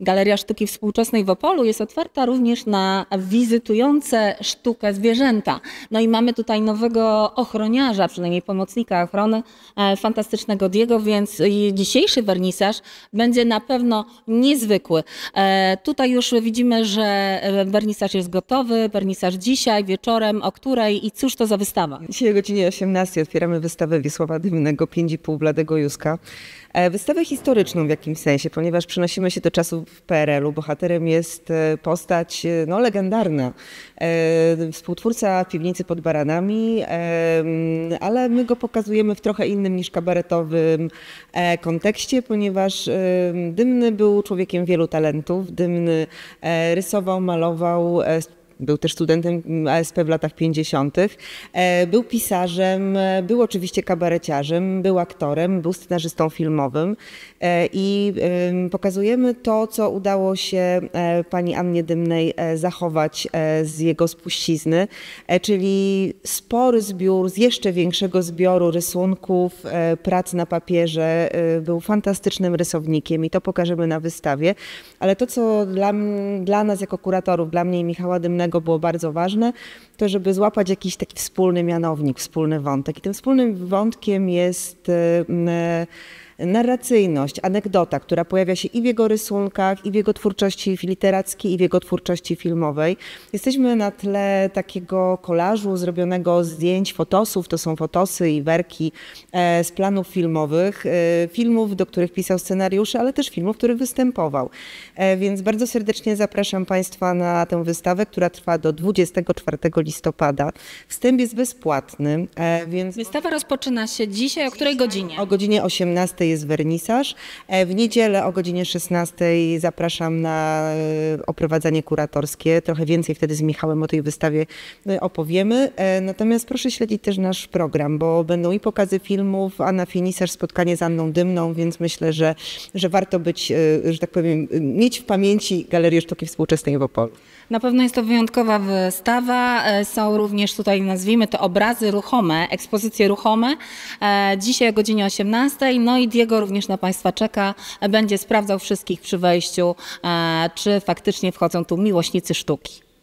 Galeria Sztuki Współczesnej w Opolu jest otwarta również na wizytujące sztukę zwierzęta. No i mamy tutaj nowego ochroniarza, przynajmniej pomocnika ochrony, e, fantastycznego Diego, więc dzisiejszy wernisaż będzie na pewno niezwykły. E, tutaj już widzimy, że e, wernisaż jest gotowy, wernisaż dzisiaj, wieczorem, o której i cóż to za wystawa? Dzisiaj o godzinie 18 otwieramy wystawę Wiesława Dymnego, 5,5 Bladego Józka. Wystawę historyczną w jakimś sensie, ponieważ przenosimy się do czasów w PRL-u. Bohaterem jest e, postać e, no, legendarna, e, współtwórca Piwnicy pod Baranami, mm, ale my go pokazujemy w trochę innym niż kabaretowym kontekście, ponieważ Dymny był człowiekiem wielu talentów. Dymny rysował, malował, był też studentem ASP w latach 50. E, był pisarzem, e, był oczywiście kabareciarzem, był aktorem, był scenarzystą filmowym e, i pokazujemy to, co udało się pani Annie Dymnej zachować z jego spuścizny, czyli spory zbiór z jeszcze większego zbioru rysunków, prac na papierze. Był fantastycznym rysownikiem i to pokażemy na wystawie. Ale to, co dla, dla nas jako kuratorów, dla mnie i Michała Dymnego, innego było bardzo ważne, to żeby złapać jakiś taki wspólny mianownik, wspólny wątek. I tym wspólnym wątkiem jest e, e, narracyjność, anegdota, która pojawia się i w jego rysunkach, i w jego twórczości literackiej, i w jego twórczości filmowej. Jesteśmy na tle takiego kolażu zrobionego zdjęć fotosów, to są fotosy i werki e, z planów filmowych, e, filmów, do których pisał scenariusze, ale też filmów, w których występował. E, więc bardzo serdecznie zapraszam Państwa na tę wystawę, która trwa do 24 listopada. Wstęp jest bezpłatny, więc... Wystawa rozpoczyna się dzisiaj, o której godzinie? O godzinie 18 jest wernisaż. E, w niedzielę o godzinie 16 zapraszam na e, oprowadzanie kuratorskie. Trochę więcej wtedy z Michałem o tej wystawie e, opowiemy. Natomiast proszę śledzić też nasz program, bo będą i pokazy filmów, a na finisarz spotkanie z Anną Dymną, więc myślę, że, że warto być, że tak powiem, mieć w pamięci Galerię Sztuki Współczesnej w Opolu. Na pewno jest to wyjątkowa wystawa. Są również tutaj, nazwijmy to, obrazy ruchome, ekspozycje ruchome. Dzisiaj o godzinie 18, no i Diego również na Państwa czeka. Będzie sprawdzał wszystkich przy wejściu, e, czy faktycznie wchodzą tu miłośnicy sztuki.